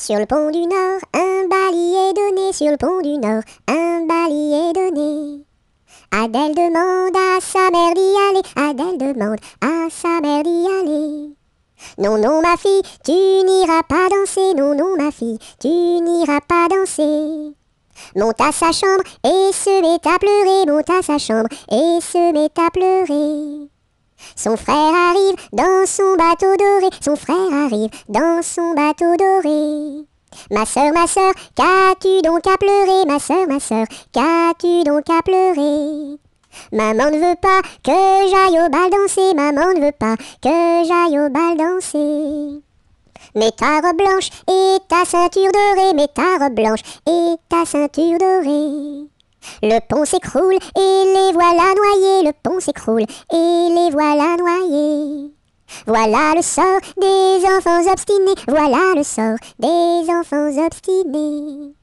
Sur le pont du Nord, un balier est donné. Sur le pont du Nord, un balier est donné. Adèle demande à sa mère d'y aller. Adèle demande à sa mère d'y aller. Non, non, ma fille, tu n'iras pas danser. Non, non, ma fille, tu n'iras pas danser. Monte à sa chambre et se met à pleurer. Monte à sa chambre et se met à pleurer. Son frère arrive dans son bateau doré, son frère arrive dans son bateau doré. Ma sœur, ma sœur, qu'as-tu donc à pleurer Ma sœur, ma sœur, qu'as-tu donc à pleurer Maman ne veut pas que j'aille au bal danser, maman ne veut pas que j'aille au bal danser. Mets ta robe blanche et ta ceinture dorée, mets ta robe blanche et ta ceinture dorée. Le pont s'écroule et les voilà noyés, le pont s'écroule et les voilà noyés. Voilà le sort des enfants obstinés, voilà le sort des enfants obstinés.